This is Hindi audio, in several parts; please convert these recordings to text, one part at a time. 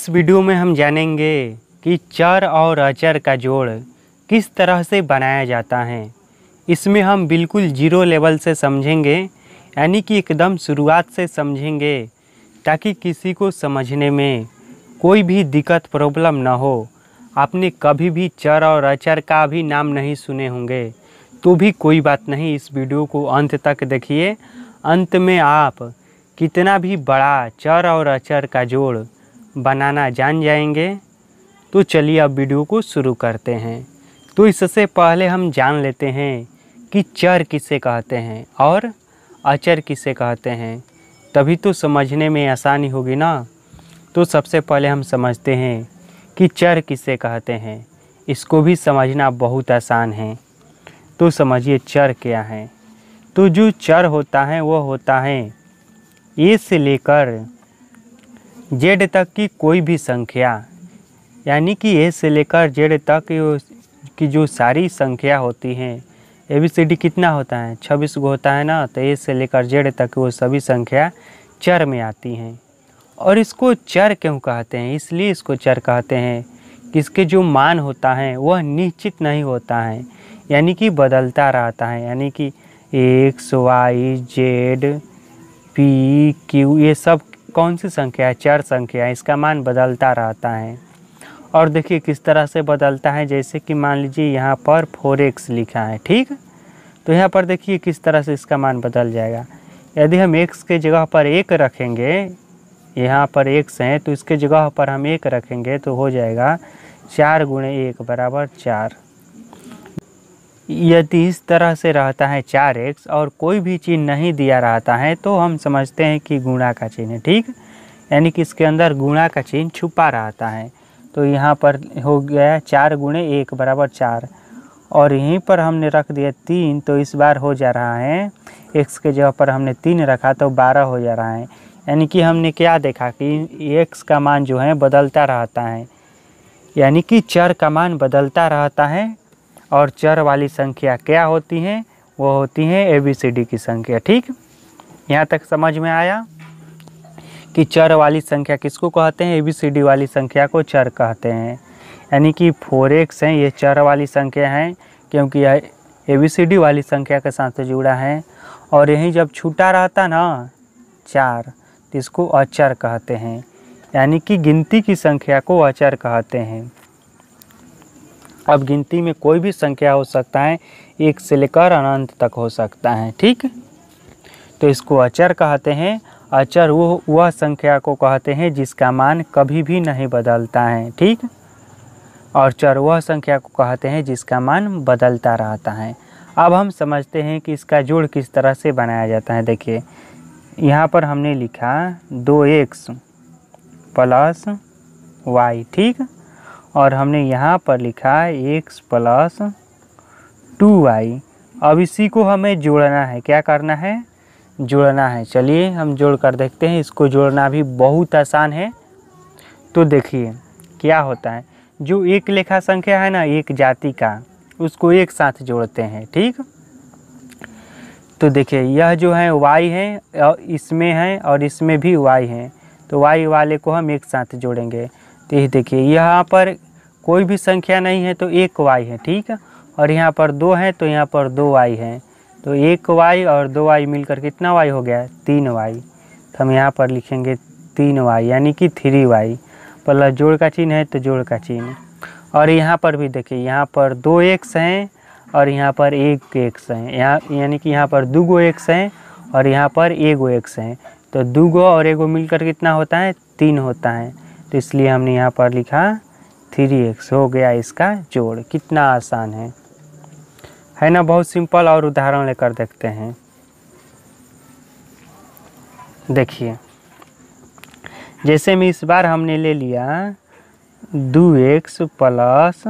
इस वीडियो में हम जानेंगे कि चर और अचर का जोड़ किस तरह से बनाया जाता है इसमें हम बिल्कुल जीरो लेवल से समझेंगे यानी कि एकदम शुरुआत से समझेंगे ताकि किसी को समझने में कोई भी दिक्कत प्रॉब्लम ना हो आपने कभी भी चर और अचर का भी नाम नहीं सुने होंगे तो भी कोई बात नहीं इस वीडियो को अंत तक देखिए अंत में आप कितना भी बड़ा चर और अचर का जोड़ बनाना जान जाएंगे तो चलिए अब वीडियो को शुरू करते हैं तो इससे पहले हम जान लेते हैं कि चर किसे कहते हैं और अचर किसे कहते हैं तभी तो समझने में आसानी होगी ना तो सबसे पहले हम समझते हैं कि चर किसे कहते हैं इसको भी समझना बहुत आसान है तो समझिए चर क्या है तो जो चर होता है वह होता है ए से लेकर जेड तक की कोई भी संख्या यानी कि ए से लेकर जेड तक की जो सारी संख्या होती हैं ए बी सी डी कितना होता है छब्बीस गो होता है ना तो ए से लेकर जेड तक वो सभी संख्या चर में आती हैं और इसको चर क्यों कहते हैं इसलिए इसको चर कहते हैं कि इसके जो मान होता है वह निश्चित नहीं होता है यानी कि बदलता रहता है यानी कि X Y Z P Q ये सब कौन सी संख्या है चार संख्या है इसका मान बदलता रहता है और देखिए किस तरह से बदलता है जैसे कि मान लीजिए यहाँ पर फोर एक्स लिखा है ठीक तो यहाँ पर देखिए किस तरह से इसका मान बदल जाएगा यदि हम एक्स के जगह पर एक रखेंगे यहाँ पर एक्स हैं तो इसके जगह पर हम एक रखेंगे तो हो जाएगा चार गुणे एक बराबर चार यदि इस तरह से रहता है चार एक्स और कोई भी चिन्ह नहीं दिया रहता है तो हम समझते हैं कि गुणा का चिन्ह है ठीक यानी कि इसके अंदर गुणा का चिन्ह छुपा रहता है तो यहाँ पर हो गया चार गुणे एक बराबर चार और यहीं पर हमने रख दिया तीन तो इस बार हो जा रहा है एक्स के जगह पर हमने तीन रखा तो बारह हो जा रहा है यानी कि हमने क्या देखा कि एक्स का मान जो है बदलता रहता है यानी कि चर का मान बदलता रहता है और चर वाली संख्या क्या होती हैं वो होती हैं ए बी सी डी की संख्या ठीक यहाँ तक समझ में आया कि चर वाली संख्या किसको कहते हैं ए बी सी डी वाली संख्या को चर कहते हैं यानी कि फोर एक्स हैं ये चर वाली संख्या हैं क्योंकि यह ए बी सी डी वाली संख्या के साथ से जुड़ा है और यहीं जब छूटा रहता ना चार तो इसको अचर कहते हैं यानी कि गिनती की संख्या को अचर कहते हैं अब गिनती में कोई भी संख्या हो सकता है एक से लेकर अनंत तक हो सकता है ठीक तो इसको अचर कहते हैं अचर वो वह संख्या को कहते हैं जिसका मान कभी भी नहीं बदलता है ठीक और चर वह संख्या को कहते हैं जिसका मान बदलता रहता है अब हम समझते हैं कि इसका जोड़ किस तरह से बनाया जाता है देखिए यहाँ पर हमने लिखा दो एक्स प्लस वाई ठीक और हमने यहाँ पर लिखा है एक्स प्लस टू वाई अब इसी को हमें जोड़ना है क्या करना है जोड़ना है चलिए हम जोड़ कर देखते हैं इसको जोड़ना भी बहुत आसान है तो देखिए क्या होता है जो एक लेखा संख्या है ना एक जाति का उसको एक साथ जोड़ते हैं ठीक तो देखिए यह जो है वाई है और इसमें है और इसमें भी वाई है तो वाई वाले को हम एक साथ जोड़ेंगे तो ये देखिए यहाँ पर कोई भी संख्या नहीं है तो एक वाई है ठीक है और यहाँ पर दो है तो यहाँ पर दो वाई है तो एक वाई और दो वाई मिलकर कितना वाई हो गया तीन वाई तो हम यहाँ पर लिखेंगे तीन वाई यानी कि थ्री वाई प्लस जोड़ का चिन्ह है तो जोड़ का चिन्ह और यहाँ पर भी देखिए यहाँ पर दो एक्स हैं और यहाँ पर एक एक्स हैं यहाँ यानी कि यहाँ पर दो गो एक्स हैं और यहाँ पर एक गो एक्स हैं तो दो गो और गो मिलकर कितना होता है तीन होता है तो इसलिए हमने यहाँ पर लिखा थ्री एक्स हो गया इसका जोड़ कितना आसान है है ना बहुत सिंपल और उदाहरण लेकर देखते हैं देखिए जैसे में इस बार हमने ले लिया दो एक्स प्लस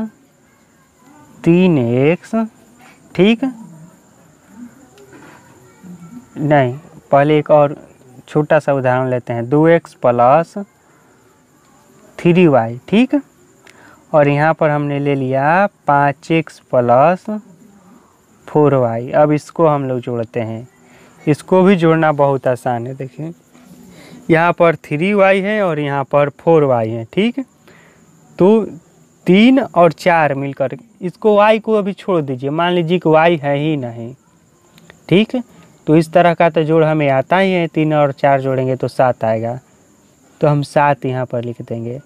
तीन एक्स ठीक नहीं पहले एक और छोटा सा उदाहरण लेते हैं दो एक्स प्लस थ्री वाई ठीक और यहाँ पर हमने ले लिया पाँच एक्स प्लस फोर वाई अब इसको हम लोग जोड़ते हैं इसको भी जोड़ना बहुत आसान है देखिए यहाँ पर थ्री वाई है और यहाँ पर फोर वाई है ठीक तो तीन और चार मिलकर इसको वाई को अभी छोड़ दीजिए मान लीजिए कि वाई है ही नहीं ठीक तो इस तरह का तो जोड़ हमें आता ही है तीन और चार जोड़ेंगे तो सात आएगा तो हम सात यहाँ पर लिख देंगे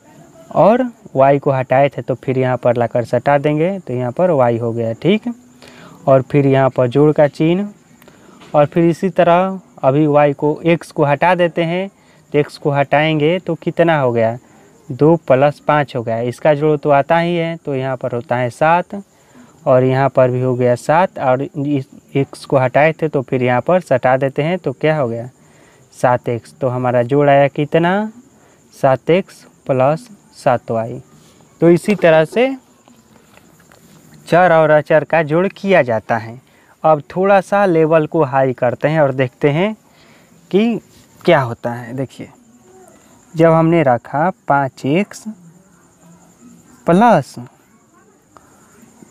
और वाई को हटाए थे तो फिर यहाँ पर लाकर सटा देंगे तो यहाँ पर वाई हो गया ठीक और फिर यहाँ पर जोड़ का चिन्ह और फिर इसी तरह अभी वाई को एक्स को हटा देते हैं तो एक्स को हटाएंगे तो कितना हो गया दो प्लस पाँच हो गया इसका जोड़ तो आता ही है तो यहाँ पर होता है सात और यहाँ पर भी हो गया सात और इस एक्स को हटाए थे तो फिर यहाँ पर सटा देते हैं तो क्या हो गया सात एक्स तो हमारा जोड़ आया कितना सात एक्स प्लस सातवाई तो इसी तरह से चर और अचर का जोड़ किया जाता है अब थोड़ा सा लेवल को हाई करते हैं और देखते हैं कि क्या होता है देखिए जब हमने रखा पाँच X plus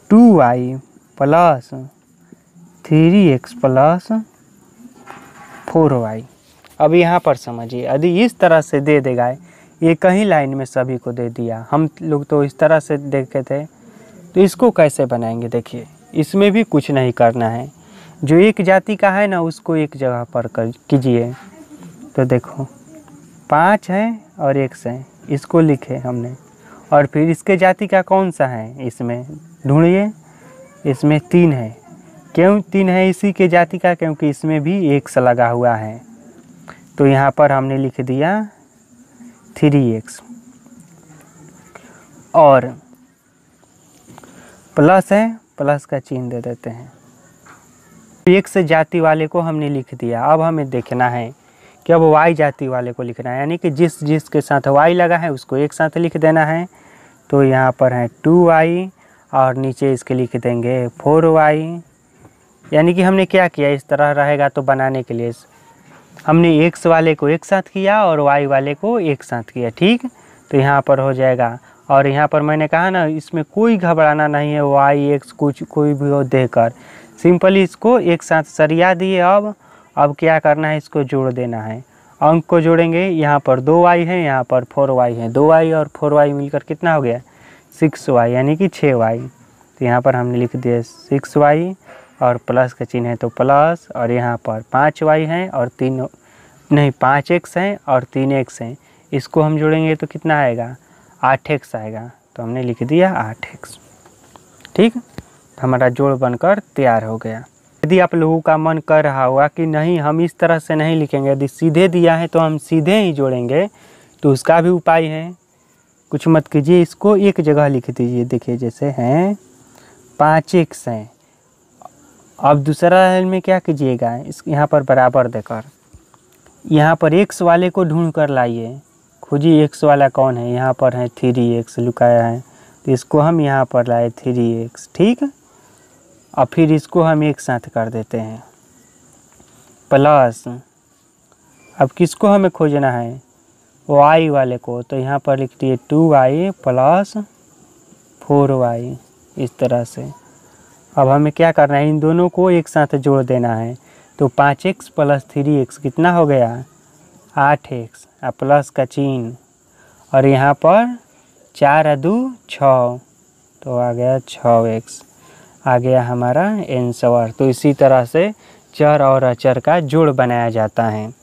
two Y plus three X plus four Y अब यहाँ पर समझिए यदि इस तरह से दे देगा एक कहीं लाइन में सभी को दे दिया हम लोग तो इस तरह से देखते थे तो इसको कैसे बनाएंगे देखिए इसमें भी कुछ नहीं करना है जो एक जाति का है ना उसको एक जगह पर कर कीजिए तो देखो पाँच है और एक से इसको लिखे हमने और फिर इसके जाति का कौन सा है इसमें ढूंढिए इसमें तीन है क्यों तीन है इसी के जाति का क्योंकि इसमें भी एक से लगा हुआ है तो यहाँ पर हमने लिख दिया थ्री एक्स और प्लस है प्लस का चिन्ह दे देते हैं एक्स जाति वाले को हमने लिख दिया अब हमें देखना है कि अब वाई जाति वाले को लिखना है यानी कि जिस जिस के साथ वाई लगा है उसको एक साथ लिख देना है तो यहाँ पर है टू वाई और नीचे इसके लिख देंगे फोर वाई यानी कि हमने क्या किया इस तरह रहेगा तो बनाने के लिए हमने x वाले को एक साथ किया और वाई वाले को एक साथ किया ठीक तो यहाँ पर हो जाएगा और यहाँ पर मैंने कहा ना इसमें कोई घबराना नहीं है वाई एक्स कुछ कोई भी हो देकर सिंपली इसको एक साथ सरिया दिए अब अब क्या करना है इसको जोड़ देना है अंक को जोड़ेंगे यहाँ पर दो वाई है यहाँ पर फोर वाई है दो वाई और फोर वाई मिलकर कितना हो गया सिक्स वाई यानी कि छः वाई तो यहाँ पर हमने लिख दिया सिक्स वाई और प्लस का चिन्ह है तो प्लस और यहाँ पर पाँच वाई हैं और तीन नहीं पाँच एक्स हैं और तीन एक्स हैं इसको हम जोड़ेंगे तो कितना आएगा आठ एक्स आएगा तो हमने लिख दिया आठ एक्स ठीक तो हमारा जोड़ बनकर तैयार हो गया यदि आप लोगों का मन कर रहा होगा कि नहीं हम इस तरह से नहीं लिखेंगे यदि सीधे दिया है तो हम सीधे ही जोड़ेंगे तो उसका भी उपाय है कुछ मत कीजिए इसको एक जगह लिख दीजिए देखिए जैसे हैं पाँच एक्स हैं अब दूसरा लाइन में क्या कीजिएगा इस यहाँ पर बराबर देकर यहाँ पर एक्स वाले को ढूंढ कर लाइए खोजिए एक्स वाला कौन है यहाँ पर है थ्री एक्स लुकाया है तो इसको हम यहाँ पर लाए थ्री एक्स ठीक और फिर इसको हम एक साथ कर देते हैं प्लस अब किसको हमें खोजना है वाई वाले को तो यहाँ पर लिख दिए two Y plus four Y इस तरह से अब हमें क्या करना है इन दोनों को एक साथ जोड़ देना है तो पाँच एक्स प्लस थ्री एक्स कितना हो गया आठ एक्स और प्लस का चिन्ह और यहाँ पर चार दो छ तो आ गया छः एक्स आ गया हमारा एंसवर तो इसी तरह से चर और अचर का जोड़ बनाया जाता है